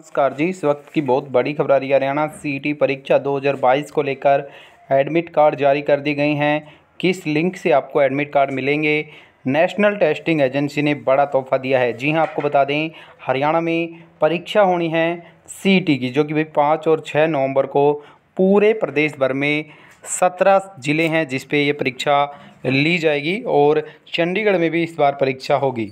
नमस्कार जी इस वक्त की बहुत बड़ी खबर आ रही है हरियाणा सी परीक्षा 2022 को लेकर एडमिट कार्ड जारी कर दी गई हैं किस लिंक से आपको एडमिट कार्ड मिलेंगे नेशनल टेस्टिंग एजेंसी ने बड़ा तोहफा दिया है जी हाँ आपको बता दें हरियाणा में परीक्षा होनी है सी की जो कि भाई पाँच और छः नवंबर को पूरे प्रदेश भर में सत्रह ज़िले हैं जिसपे ये परीक्षा ली जाएगी और चंडीगढ़ में भी इस बार परीक्षा होगी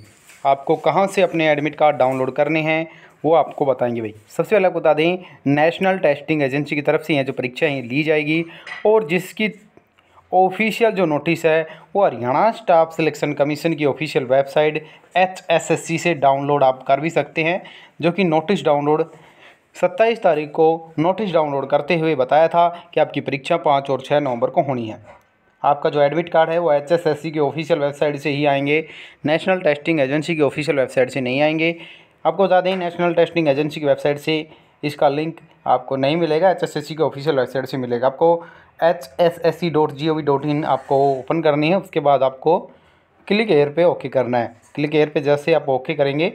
आपको कहाँ से अपने एडमिट कार्ड डाउनलोड करने हैं वो आपको बताएंगे भाई सबसे पहले आपको बता दें नेशनल टेस्टिंग एजेंसी की तरफ से यहाँ जो परीक्षाएँ ली जाएगी और जिसकी ऑफिशियल जो नोटिस है वो हरियाणा स्टाफ सिलेक्शन कमीशन की ऑफिशियल वेबसाइट एच से डाउनलोड आप कर भी सकते हैं जो कि नोटिस डाउनलोड सत्ताईस तारीख को नोटिस डाउनलोड करते हुए बताया था कि आपकी परीक्षा पाँच और छः नवंबर को होनी है आपका जो एडमिट कार्ड है वो एच एस एस सी की ऑफिशियल वेबसाइट से ही आएंगे नेशनल टेस्टिंग एजेंसी की ऑफिशियल वेबसाइट से नहीं आएंगे आपको बता दें नेशनल टेस्टिंग एजेंसी की वेबसाइट से इसका लिंक आपको नहीं मिलेगा एच एस के ऑफिशियल वेबसाइट से मिलेगा आपको H S S C dot G O V dot in आपको ओपन करनी है उसके बाद आपको क्लिक एयर पे ओके करना है क्लिक एयर पे जैसे आप ओके करेंगे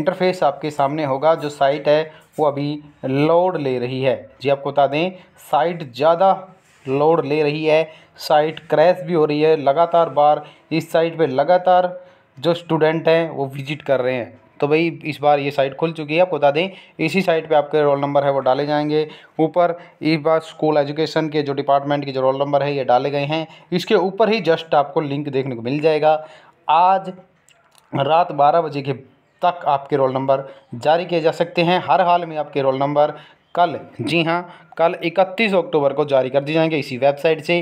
इंटरफेस आपके सामने होगा जो साइट है वो अभी लोड ले रही है जी आपको बता दें साइट ज़्यादा लोड ले रही है साइट क्रैश भी हो रही है लगातार बार इस साइट पर लगातार जो स्टूडेंट हैं वो विजिट कर रहे हैं तो भाई इस बार ये साइट खुल चुकी है आपको बता दें इसी साइट पे आपके रोल नंबर है वो डाले जाएंगे ऊपर इस बार स्कूल एजुकेशन के जो डिपार्टमेंट के जो रोल नंबर है ये डाले गए हैं इसके ऊपर ही जस्ट आपको लिंक देखने को मिल जाएगा आज रात बारह बजे के तक आपके रोल नंबर जारी किए जा सकते हैं हर हाल में आपके रोल नंबर कल जी हाँ कल 31 अक्टूबर को जारी कर दिए जाएंगे इसी वेबसाइट से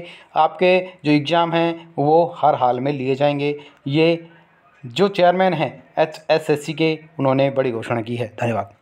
आपके जो एग्ज़ाम हैं वो हर हाल में लिए जाएंगे ये जो चेयरमैन हैं एच एस एस सी के उन्होंने बड़ी घोषणा की है धन्यवाद